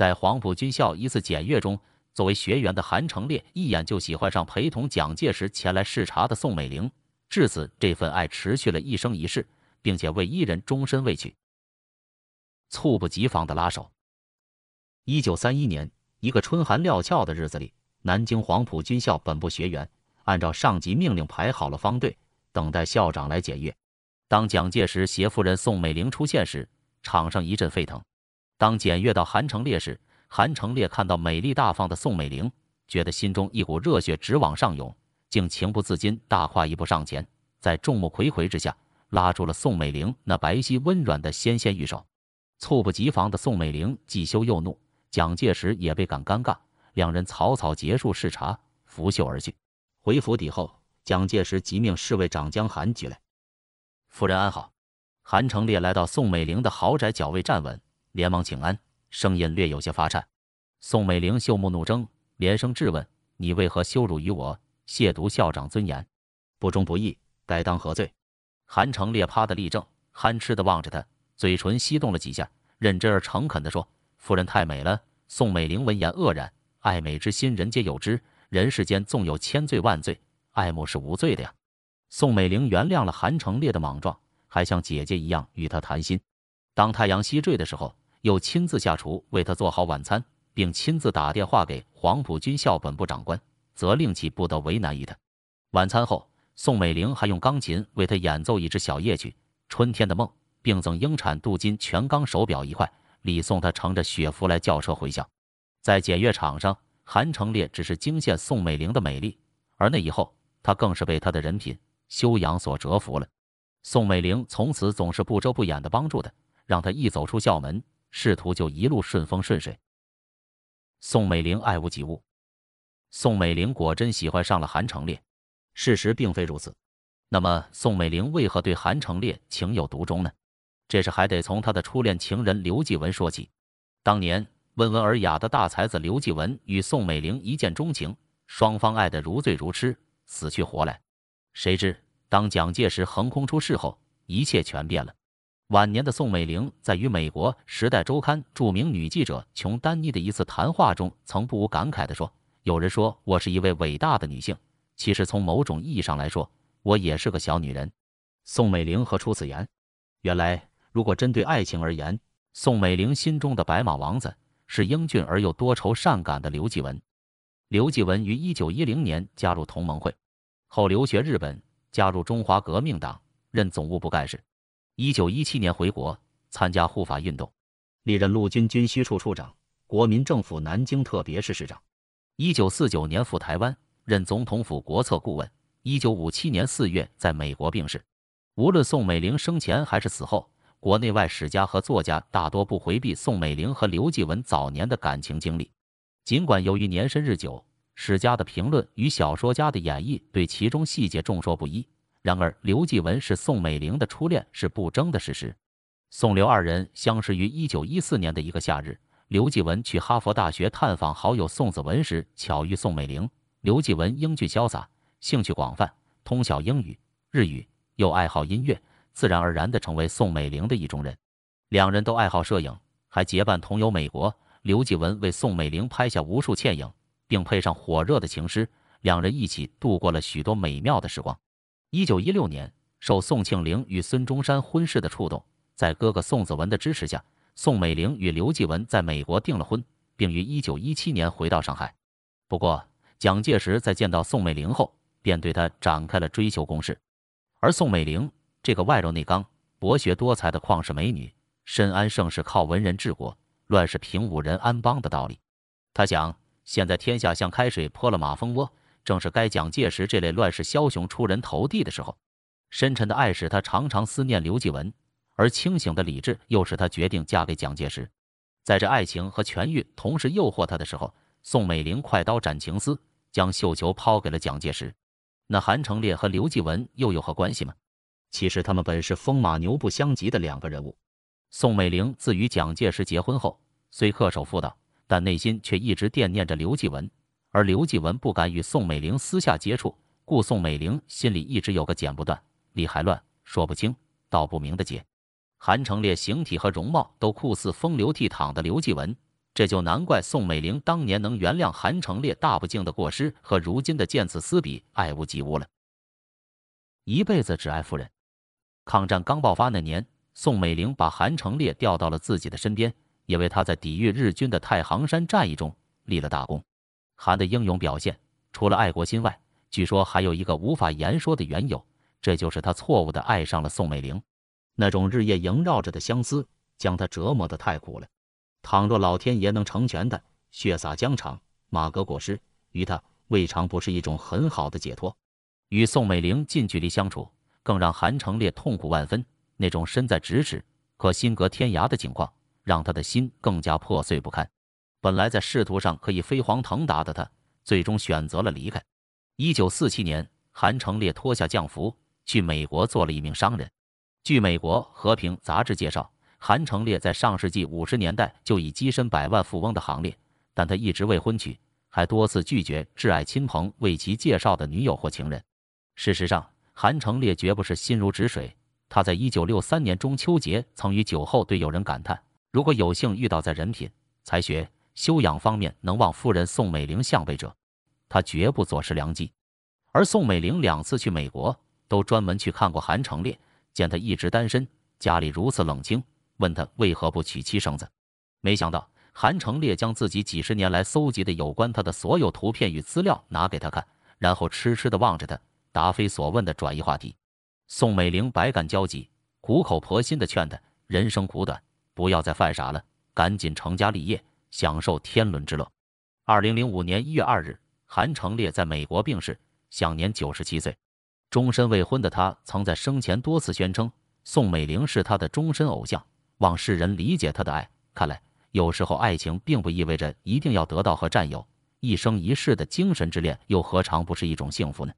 在黄埔军校一次检阅中，作为学员的韩承烈一眼就喜欢上陪同蒋介石前来视察的宋美龄。至此，这份爱持续了一生一世，并且为一人终身未娶。猝不及防的拉手。一九三一年，一个春寒料峭的日子里，南京黄埔军校本部学员按照上级命令排好了方队，等待校长来检阅。当蒋介石携夫人宋美龄出现时，场上一阵沸腾。当检阅到韩成烈时，韩成烈看到美丽大方的宋美龄，觉得心中一股热血直往上涌，竟情不自禁大跨一步上前，在众目睽睽之下拉住了宋美龄那白皙温软的纤纤玉手。猝不及防的宋美龄既羞又怒，蒋介石也倍感尴尬，两人草草结束视察，拂袖而去。回府邸后，蒋介石即命侍卫长江寒举来。夫人安好。韩成烈来到宋美龄的豪宅脚位站稳。连忙请安，声音略有些发颤。宋美龄秀目怒睁，连声质问：“你为何羞辱于我，亵渎校长尊严？不忠不义，该当何罪？”韩成烈趴的立正，憨痴的望着她，嘴唇翕动了几下，认真而诚恳地说：“夫人太美了。”宋美龄闻言愕然，爱美之心，人皆有之。人世间纵有千罪万罪，爱慕是无罪的呀。宋美龄原谅了韩成烈的莽撞，还像姐姐一样与他谈心。当太阳西坠的时候。又亲自下厨为他做好晚餐，并亲自打电话给黄埔军校本部长官，责令其不得为难于他。晚餐后，宋美龄还用钢琴为他演奏一支小夜曲《春天的梦》，并赠英产镀金全钢手表一块，礼送他乘着雪弗莱轿车回校。在检阅场上，韩成烈只是惊羡宋美龄的美丽，而那以后，他更是被她的人品修养所折服了。宋美龄从此总是不遮不掩地帮助他，让他一走出校门。仕途就一路顺风顺水。宋美龄爱屋及乌，宋美龄果真喜欢上了韩城烈，事实并非如此。那么，宋美龄为何对韩城烈情有独钟呢？这事还得从她的初恋情人刘继文说起。当年温文尔雅的大才子刘继文与宋美龄一见钟情，双方爱得如醉如痴，死去活来。谁知当蒋介石横空出世后，一切全变了。晚年的宋美龄在与美国《时代周刊》著名女记者琼·丹妮的一次谈话中，曾不无感慨地说：“有人说我是一位伟大的女性，其实从某种意义上来说，我也是个小女人。”宋美龄和出此言，原来，如果针对爱情而言，宋美龄心中的白马王子是英俊而又多愁善感的刘继文。刘继文于1910年加入同盟会，后留学日本，加入中华革命党，任总务部干事。一九一七年回国，参加护法运动，历任陆军军需处处长、国民政府南京特别市市长。一九四九年赴台湾，任总统府国策顾问。一九五七年四月在美国病逝。无论宋美龄生前还是死后，国内外史家和作家大多不回避宋美龄和刘继文早年的感情经历。尽管由于年深日久，史家的评论与小说家的演绎对其中细节众说不一。然而，刘继文是宋美龄的初恋是不争的事实。宋刘二人相识于一九一四年的一个夏日，刘继文去哈佛大学探访好友宋子文时，巧遇宋美龄。刘继文英俊潇洒，兴趣广泛，通晓英语、日语，又爱好音乐，自然而然地成为宋美龄的意中人。两人都爱好摄影，还结伴同游美国。刘继文为宋美龄拍下无数倩影，并配上火热的情诗，两人一起度过了许多美妙的时光。一九一六年，受宋庆龄与孙中山婚事的触动，在哥哥宋子文的支持下，宋美龄与刘继文在美国订了婚，并于一九一七年回到上海。不过，蒋介石在见到宋美龄后，便对她展开了追求攻势。而宋美龄这个外柔内刚、博学多才的旷世美女，深谙“盛世靠文人治国，乱世凭武人安邦”的道理。她想，现在天下像开水泼了马蜂窝。正是该蒋介石这类乱世枭雄出人头地的时候，深沉的爱使他常常思念刘继文，而清醒的理智又使他决定嫁给蒋介石。在这爱情和权欲同时诱惑他的时候，宋美龄快刀斩情丝，将绣球抛给了蒋介石。那韩承烈和刘继文又有何关系吗？其实他们本是风马牛不相及的两个人物。宋美龄自与蒋介石结婚后，虽恪守妇道，但内心却一直惦念着刘继文。而刘继文不敢与宋美龄私下接触，故宋美龄心里一直有个剪不断、理还乱、说不清、道不明的结。韩成烈形体和容貌都酷似风流倜傥的刘继文，这就难怪宋美龄当年能原谅韩成烈大不敬的过失，和如今的见此思彼、爱屋及乌了。一辈子只爱夫人。抗战刚爆发那年，宋美龄把韩成烈调到了自己的身边，因为他在抵御日军的太行山战役中立了大功。韩的英勇表现，除了爱国心外，据说还有一个无法言说的缘由，这就是他错误的爱上了宋美龄，那种日夜萦绕着的相思，将他折磨得太苦了。倘若老天爷能成全他，血洒疆场，马革裹尸，于他未尝不是一种很好的解脱。与宋美龄近距离相处，更让韩成烈痛苦万分，那种身在咫尺，可心隔天涯的情况，让他的心更加破碎不堪。本来在仕途上可以飞黄腾达的他，最终选择了离开。一九四七年，韩成烈脱下将服，去美国做了一名商人。据《美国和平》杂志介绍，韩成烈在上世纪五十年代就已跻身百万富翁的行列，但他一直未婚娶，还多次拒绝挚爱亲朋为其介绍的女友或情人。事实上，韩成烈绝不是心如止水。他在一九六三年中秋节曾与酒后对友人感叹：“如果有幸遇到在人品、才学。”修养方面能望夫人宋美龄向背者，他绝不坐失良机。而宋美龄两次去美国，都专门去看过韩承烈，见他一直单身，家里如此冷清，问他为何不娶妻生子。没想到韩承烈将自己几十年来搜集的有关他的所有图片与资料拿给他看，然后痴痴的望着他，答非所问的转移话题。宋美龄百感交集，苦口婆心的劝他：人生苦短，不要再犯傻了，赶紧成家立业。享受天伦之乐。二零零五年一月二日，韩成烈在美国病逝，享年九十七岁。终身未婚的他，曾在生前多次宣称宋美龄是他的终身偶像，望世人理解他的爱。看来，有时候爱情并不意味着一定要得到和占有，一生一世的精神之恋，又何尝不是一种幸福呢？